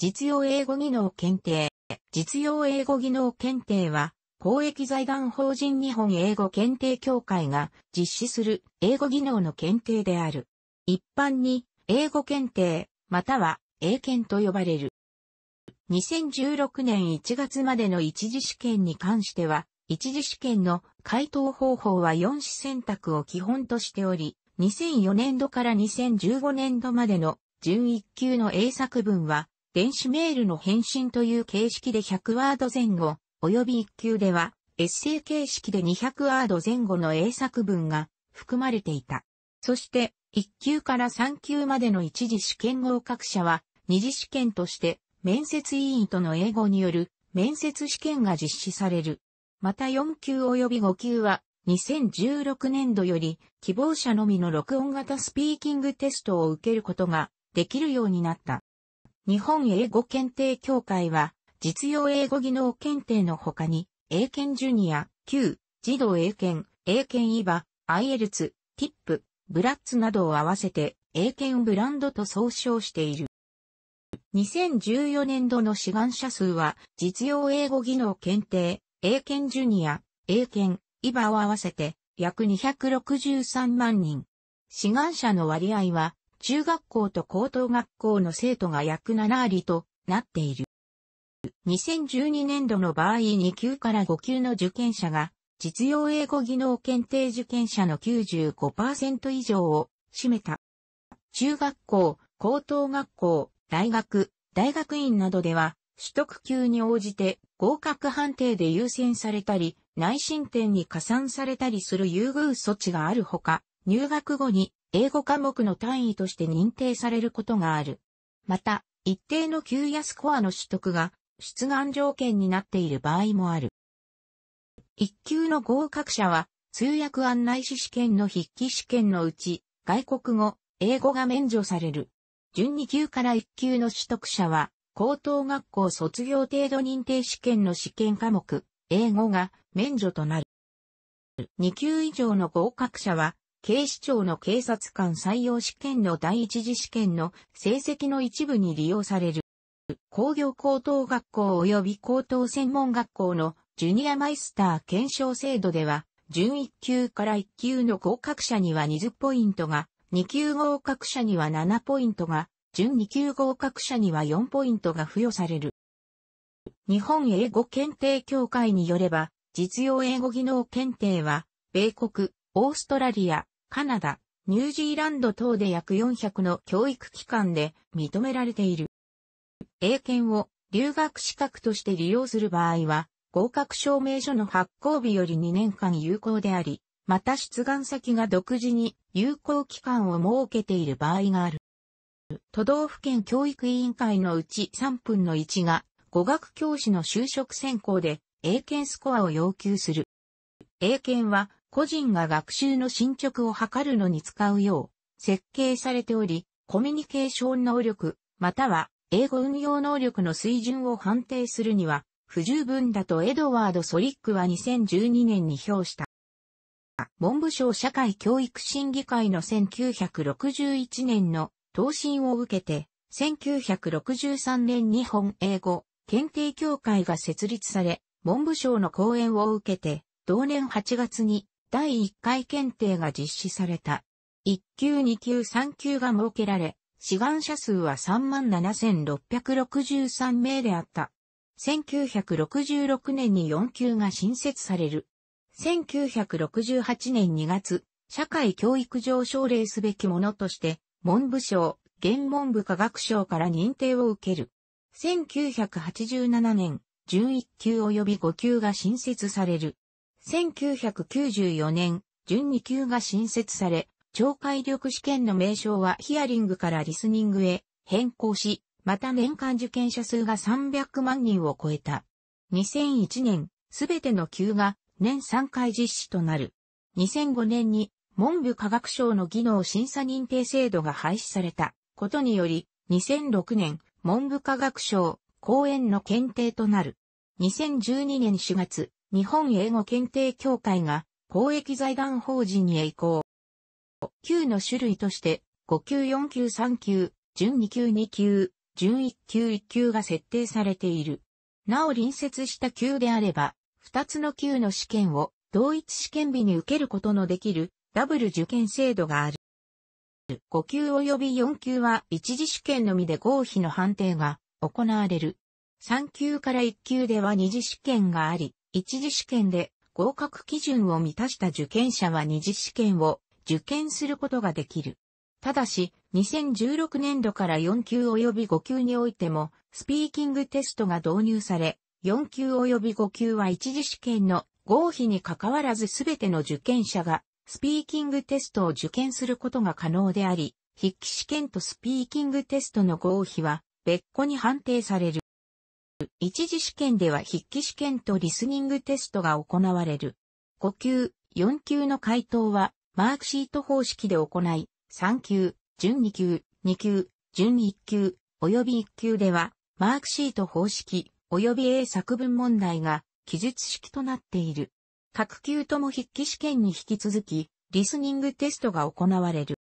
実用英語技能検定。実用英語技能検定は、公益財団法人日本英語検定協会が実施する英語技能の検定である。一般に、英語検定、または、英検と呼ばれる。2016年1月までの一次試験に関しては、一次試験の回答方法は4試選択を基本としており、2004年度から2015年度までの準1級の英作文は電子メールの返信という形式で100ワード前後、及び1級では、エッセイ形式で200ワード前後の英作文が含まれていた。そして、1級から3級までの一次試験合格者は、二次試験として、面接委員との英語による面接試験が実施される。また4級及び5級は、2016年度より希望者のみの録音型スピーキングテストを受けることができるようになった。日本英語検定協会は、実用英語技能検定の他に、英検ジュニア、旧、児童英検、英検イバ、アイエルツ、ティップ、ブラッツなどを合わせて、英検ブランドと総称している。2014年度の志願者数は、実用英語技能検定、英検ジュニア、英検、イバを合わせて、約263万人。志願者の割合は、中学校と高等学校の生徒が約7割となっている。2012年度の場合2級から5級の受験者が実用英語技能検定受験者の95%以上を占めた。中学校、高等学校、大学、大学院などでは取得級に応じて合格判定で優先されたり、内申点に加算されたりする優遇措置があるほか、入学後に英語科目の単位として認定されることがある。また、一定の給与スコアの取得が出願条件になっている場合もある。一級の合格者は、通訳案内士試験の筆記試験のうち、外国語、英語が免除される。準二級から一級の取得者は、高等学校卒業程度認定試験の試験科目、英語が免除となる。二級以上の合格者は、警視庁の警察官採用試験の第一次試験の成績の一部に利用される。工業高等学校及び高等専門学校のジュニアマイスター検証制度では、準1級から1級の合格者には20ポイントが、2級合格者には7ポイントが、準2級合格者には4ポイントが付与される。日本英語検定協会によれば、実用英語技能検定は、米国、オーストラリア、カナダ、ニュージーランド等で約400の教育機関で認められている。英検を留学資格として利用する場合は、合格証明書の発行日より2年間有効であり、また出願先が独自に有効期間を設けている場合がある。都道府県教育委員会のうち3分の1が語学教師の就職選考で英検スコアを要求する。英検は個人が学習の進捗を図るのに使うよう設計されており、コミュニケーション能力、または英語運用能力の水準を判定するには不十分だとエドワード・ソリックは2012年に評した。文部省社会教育審議会の1961年の答申を受けて、1963年日本英語検定協会が設立され、文部省の講演を受けて、同年8月に第1回検定が実施された。1級2級3級が設けられ、志願者数は37,663名であった。1966年に4級が新設される。1968年2月、社会教育上奨励すべきものとして、文部省、原文部科学省から認定を受ける。1987年、11級及び5級が新設される。1994年、準2級が新設され、超解力試験の名称はヒアリングからリスニングへ変更し、また年間受験者数が300万人を超えた。2001年、すべての級が年3回実施となる。2005年に文部科学省の技能審査認定制度が廃止されたことにより、2006年、文部科学省、公園の検定となる。2012年4月、日本英語検定協会が公益財団法人に移行。級の種類として、5級4級3級、準2級2級、準1級1級が設定されている。なお隣接した級であれば、2つの級の試験を同一試験日に受けることのできるダブル受験制度がある。5級及び4級は一次試験のみで合否の判定が行われる。3級から1級では二次試験があり、一次試験で合格基準を満たした受験者は二次試験を受験することができる。ただし、2016年度から4級及び5級においても、スピーキングテストが導入され、4級及び5級は一次試験の合否に関わらず全ての受験者が、スピーキングテストを受験することが可能であり、筆記試験とスピーキングテストの合否は別個に判定される。一次試験では筆記試験とリスニングテストが行われる。5級、4級の回答は、マークシート方式で行い、3級、準2級、2級、準1級、及び1級では、マークシート方式、及び英作文問題が、記述式となっている。各級とも筆記試験に引き続き、リスニングテストが行われる。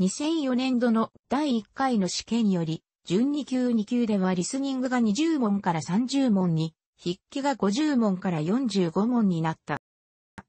2004年度の第1回の試験より、準2級2級ではリスニングが20問から30問に、筆記が50問から45問になった。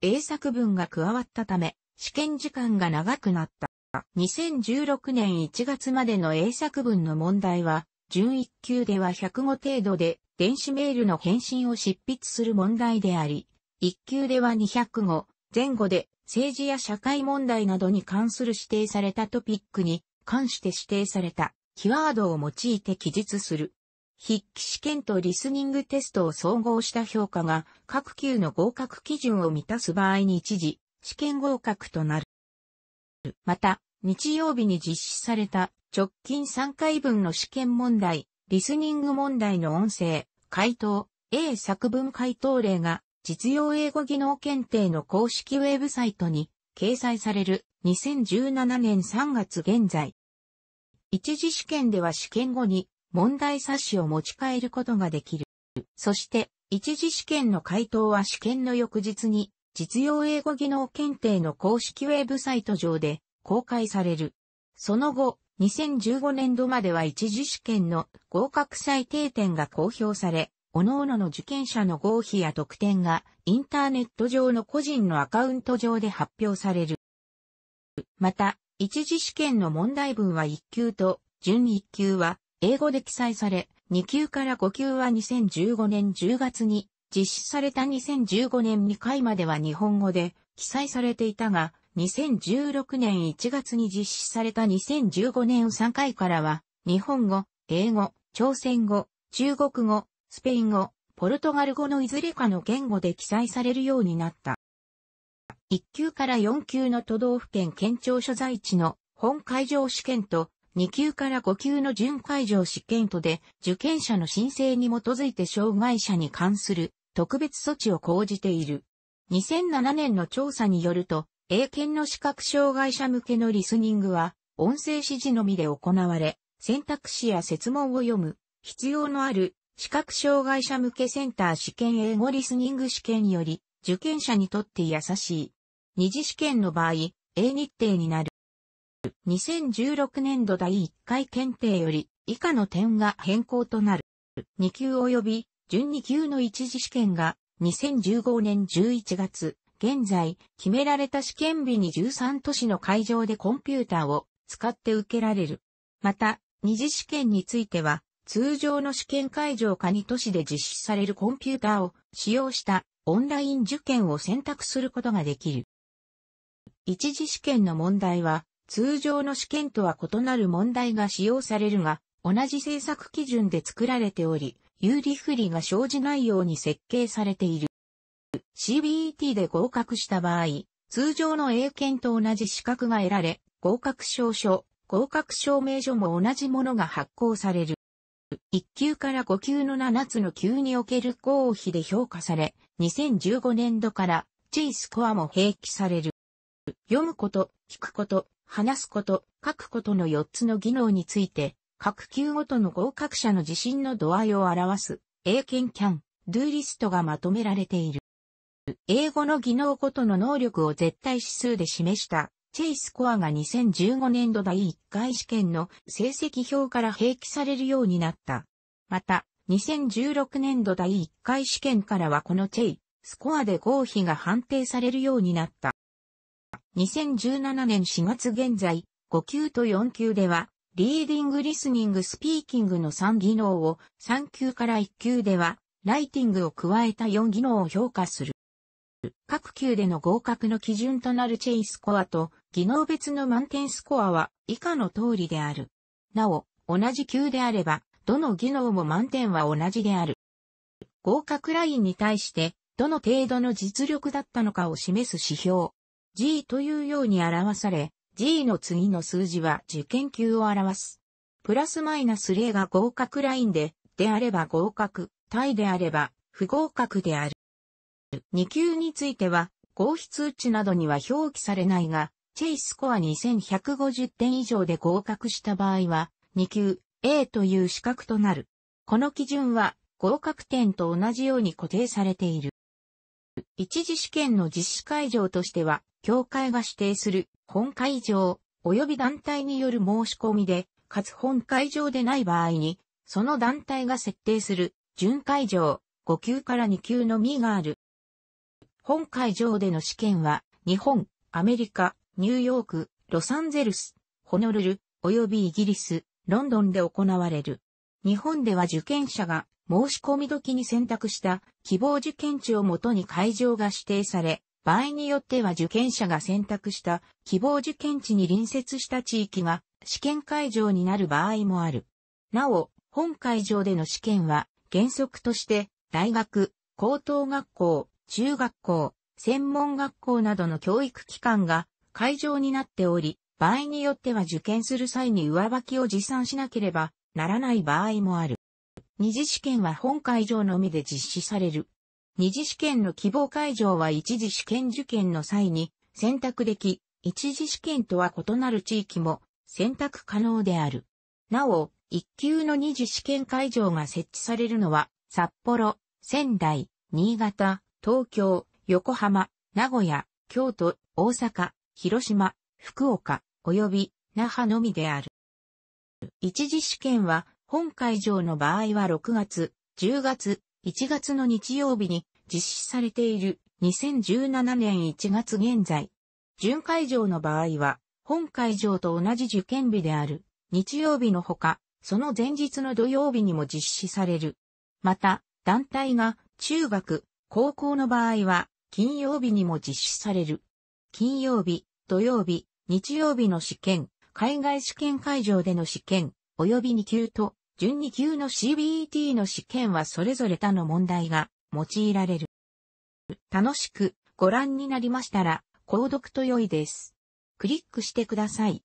英作文が加わったため、試験時間が長くなった。2016年1月までの英作文の問題は、準1級では105程度で、電子メールの返信を執筆する問題であり、1級では205前後で、政治や社会問題などに関する指定されたトピックに関して指定された。キーワードを用いて記述する。筆記試験とリスニングテストを総合した評価が各級の合格基準を満たす場合に一時、試験合格となる。また、日曜日に実施された直近3回分の試験問題、リスニング問題の音声、回答、A 作文回答例が実用英語技能検定の公式ウェブサイトに掲載される2017年3月現在、一次試験では試験後に問題冊子を持ち帰ることができる。そして、一次試験の回答は試験の翌日に、実用英語技能検定の公式ウェブサイト上で公開される。その後、2015年度までは一次試験の合格最低点が公表され、各々の受験者の合否や得点がインターネット上の個人のアカウント上で発表される。また、一次試験の問題文は1級と、準1級は英語で記載され、2級から5級は2015年10月に実施された2015年2回までは日本語で記載されていたが、2016年1月に実施された2015年3回からは、日本語、英語、朝鮮語、中国語、スペイン語、ポルトガル語のいずれかの言語で記載されるようになった。1級から4級の都道府県県庁所在地の本会場試験と2級から5級の準会場試験とで受験者の申請に基づいて障害者に関する特別措置を講じている。2007年の調査によると、英検の視覚障害者向けのリスニングは、音声指示のみで行われ、選択肢や説問を読む、必要のある、視覚障害者向けセンター試験英語リスニング試験より、受験者にとって優しい、二次試験の場合、A 日程になる。2016年度第1回検定より以下の点が変更となる。2級及び準2級の一次試験が2015年11月、現在、決められた試験日に13都市の会場でコンピューターを使って受けられる。また、二次試験については、通常の試験会場か2都市で実施されるコンピューターを使用したオンライン受験を選択することができる。一次試験の問題は、通常の試験とは異なる問題が使用されるが、同じ政策基準で作られており、有利不利が生じないように設計されている。CBET で合格した場合、通常の英検と同じ資格が得られ、合格証書、合格証明書も同じものが発行される。1級から5級の7つの級における合否で評価され、2015年度から G スコアも併記される。読むこと、聞くこと、話すこと、書くことの4つの技能について、各級ごとの合格者の自信の度合いを表す、英検キャン、ドゥーリストがまとめられている。英語の技能ごとの能力を絶対指数で示した、チェイスコアが2015年度第1回試験の成績表から併記されるようになった。また、2016年度第1回試験からはこのチェイスコアで合否が判定されるようになった。2017年4月現在、5級と4級では、リーディングリスニングスピーキングの3技能を、3級から1級では、ライティングを加えた4技能を評価する。各級での合格の基準となるチェイスコアと、技能別の満点スコアは、以下の通りである。なお、同じ級であれば、どの技能も満点は同じである。合格ラインに対して、どの程度の実力だったのかを示す指標。G というように表され、G の次の数字は受験級を表す。プラスマイナス0が合格ラインで、であれば合格、対であれば不合格である。2級については、合否通知などには表記されないが、チェイスコア2150点以上で合格した場合は、2級 A という資格となる。この基準は合格点と同じように固定されている。一次試験の実施会場としては、協会が指定する本会場、及び団体による申し込みで、かつ本会場でない場合に、その団体が設定する準会場、5級から2級のみがある。本会場での試験は、日本、アメリカ、ニューヨーク、ロサンゼルス、ホノルル、及びイギリス、ロンドンで行われる。日本では受験者が申し込み時に選択した希望受験地をもとに会場が指定され、場合によっては受験者が選択した希望受験地に隣接した地域が試験会場になる場合もある。なお、本会場での試験は原則として大学、高等学校、中学校、専門学校などの教育機関が会場になっており、場合によっては受験する際に上履きを持参しなければならない場合もある。二次試験は本会場のみで実施される。二次試験の希望会場は一次試験受験の際に選択でき、一次試験とは異なる地域も選択可能である。なお、一級の二次試験会場が設置されるのは、札幌、仙台、新潟、東京、横浜、名古屋、京都、大阪、広島、福岡、及び那覇のみである。一次試験は本会場の場合は6月、10月、1月の日曜日に実施されている2017年1月現在。準会場の場合は、本会場と同じ受験日である日曜日のほか、その前日の土曜日にも実施される。また、団体が中学、高校の場合は金曜日にも実施される。金曜日、土曜日、日曜日の試験、海外試験会場での試験、及び2級と準2級の c b t の試験はそれぞれ他の問題が用いられる。楽しくご覧になりましたら、購読と良いです。クリックしてください。